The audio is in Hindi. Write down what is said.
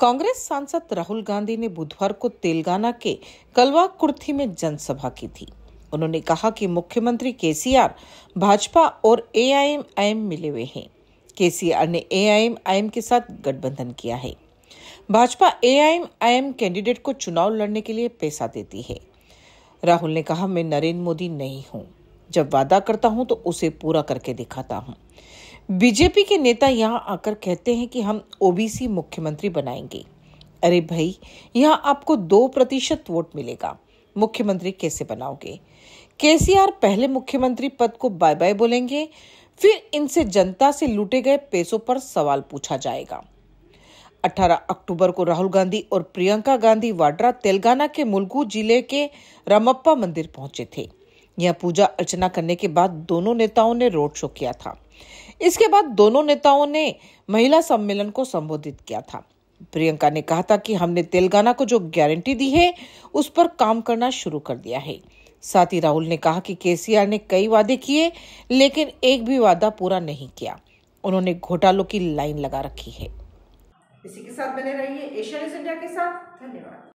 कांग्रेस सांसद राहुल गांधी ने बुधवार को तेलंगाना के कलवा कुर्थी में जनसभा की थी उन्होंने कहा कि मुख्यमंत्री केसीआर भाजपा और एआईएमआईएम मिले हुए हैं केसीआर ने एआईएमआईएम के साथ गठबंधन किया है भाजपा एआईएमआईएम कैंडिडेट को चुनाव लड़ने के लिए पैसा देती है राहुल ने कहा मैं नरेंद्र मोदी नहीं हूं जब वादा करता हूं तो उसे पूरा करके दिखाता हूं बीजेपी के नेता यहाँ आकर कहते हैं कि हम ओबीसी मुख्यमंत्री बनाएंगे अरे भाई यहाँ आपको दो प्रतिशत वोट मिलेगा मुख्यमंत्री कैसे बनाओगे केसीआर पहले मुख्यमंत्री पद को बाय बाय बोलेंगे फिर इनसे जनता से लूटे गए पैसों पर सवाल पूछा जाएगा 18 अक्टूबर को राहुल गांधी और प्रियंका गांधी वाड्रा तेलंगाना के मुलगू जिले के रामप्पा मंदिर पहुंचे थे यह पूजा अर्चना करने के बाद दोनों नेताओं ने रोड शो किया था इसके बाद दोनों नेताओं ने महिला सम्मेलन को संबोधित किया था प्रियंका ने कहा था कि हमने तेलंगाना को जो गारंटी दी है उस पर काम करना शुरू कर दिया है साथ ही राहुल ने कहा कि केसीआर ने कई वादे किए लेकिन एक भी वादा पूरा नहीं किया उन्होंने घोटालों की लाइन लगा रखी है इसी के साथ बने रहिए न्यूज इंडिया के साथ धन्यवाद